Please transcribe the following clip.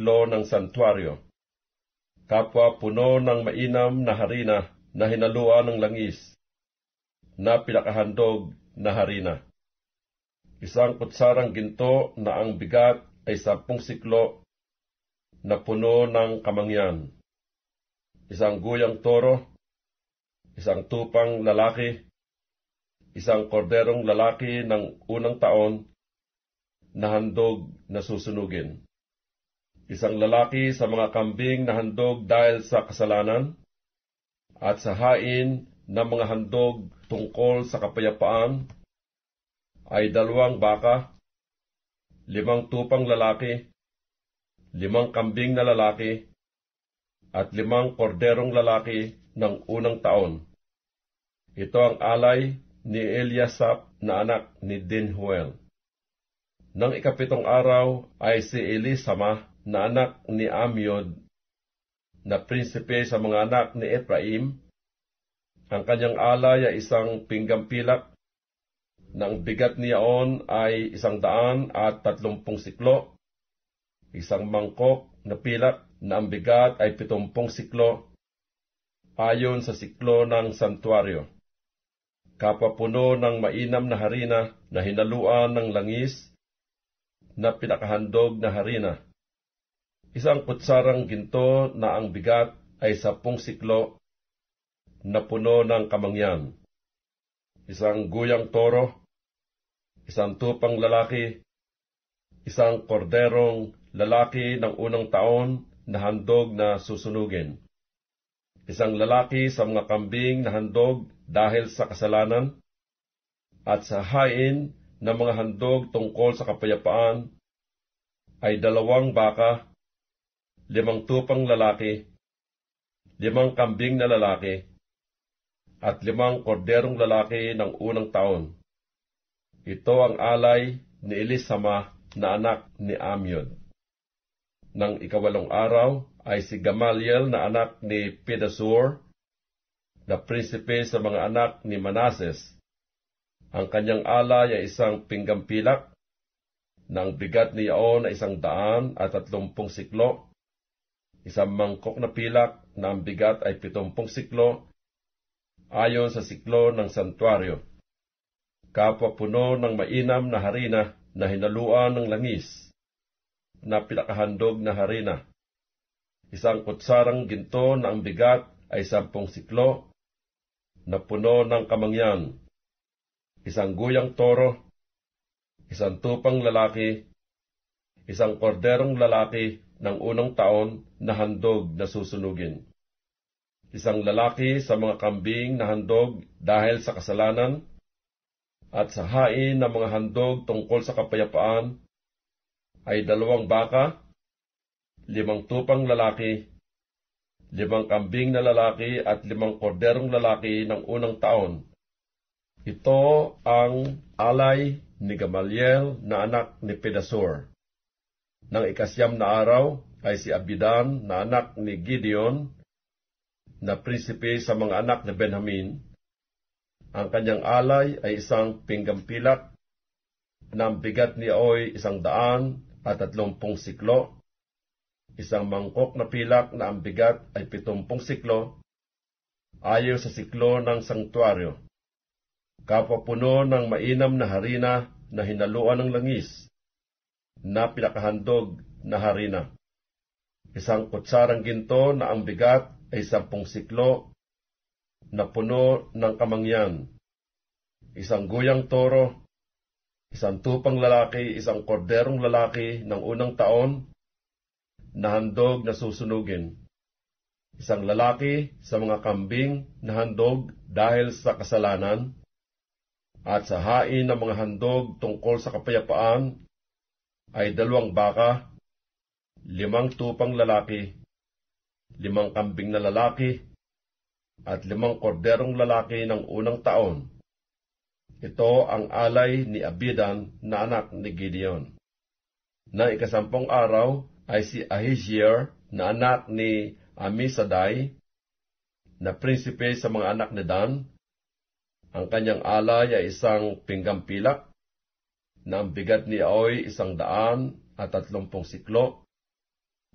tatlo ng santuario. Kapwa puno ng mainam na harina na hinaluan ng langis na pinakahandog na harina. Isang kutsarang ginto na ang bigat ay sampung siklo na puno ng kamangyan. Isang guyang toro, isang tupang lalaki, isang korderong lalaki ng unang taon na handog na susunugin isang lalaki sa mga kambing na handog dahil sa kasalanan, at sa hain ng mga handog tungkol sa kapayapaan ay dalawang baka, limang tupang lalaki, limang kambing na lalaki, at limang korderong lalaki ng unang taon. Ito ang alay ni Eliasap na anak ni Dinhuel. Nang ikapitong araw ay si Elisama na anak ni Amiod na prinsipe sa mga anak ni Ephraim, ang kanyang alay ay isang pinggampilak na ang bigat niyaon ay isang daan at tatlumpung siklo, isang mangkok na pilak na ang bigat ay pitumpong siklo, ayon sa siklo ng santuario. Kapapuno ng mainam na harina na hinaluan ng langis na pinakahandog na harina isang kutsarang ginto na ang bigat ay sapung siklo na puno ng kamangyan, isang guyang toro, isang tupang lalaki, isang korderong lalaki ng unang taon na handog na susunugin, isang lalaki sa mga kambing na handog dahil sa kasalanan, at sa hain ng mga handog tungkol sa kapayapaan ay dalawang baka limang tupang lalaki, limang kambing na lalaki, at limang korderong lalaki ng unang taon. Ito ang alay ni Elisama na anak ni Amyod. Nang ikawalong araw ay si Gamaliel na anak ni Pedasur, na prinsipe sa mga anak ni Manases. Ang kanyang alay ay isang pinggampilak, na ang bigat niyaon ay isang daan at tatlumpung siklo, isang mangkok na pilak na ang bigat ay pitumpong siklo, ayon sa siklo ng santuario. Kapwa puno ng mainam na harina na hinaluan ng langis, na pinakahandog na harina. Isang kutsarang ginto na ang bigat ay sampung siklo, na puno ng kamangyan. Isang guyang toro, isang tupang lalaki isang korderong lalaki ng unang taon na handog na susunugin. Isang lalaki sa mga kambing na handog dahil sa kasalanan at sa hain ng mga handog tungkol sa kapayapaan ay dalawang baka, limang tupang lalaki, limang kambing na lalaki at limang korderong lalaki ng unang taon. Ito ang alay ni Gamaliel na anak ni Pedasor ng ikasyam na araw ay si Abidan na anak ni Gideon na prinsipe sa mga anak ni Benjamin. Ang kanyang alay ay isang pinggampilak na ang bigat niyaoy isang daan at tatlumpung siklo isang mangkok na pilak na ang bigat ay pitumpong siklo, ayaw sa siklo ng sangtuaryo. Kapwa puno ng mainam na harina na hinaluan ng langis, na pinakahandog na harina. Isang kutsarang ginto na ang bigat ay sampung siklo na puno ng kamangyan. Isang guyang toro, isang tupang lalaki, isang korderong lalaki ng unang taon na handog na susunugin. Isang lalaki sa mga kambing na handog dahil sa kasalanan at sa hain ng mga handog tungkol sa kapayapaan ay dalawang baka, limang tupang lalaki, limang kambing na lalaki, at limang korderong lalaki ng unang taon. Ito ang alay ni Abidan na anak ni Gideon. Na ikasampung araw ay si Ahizier na anak ni Amisadai na prinsipe sa mga anak ni Dan. Ang kanyang alay ay isang pinggampilak na ang bigat ni ay isang daan at tatlumpong siklo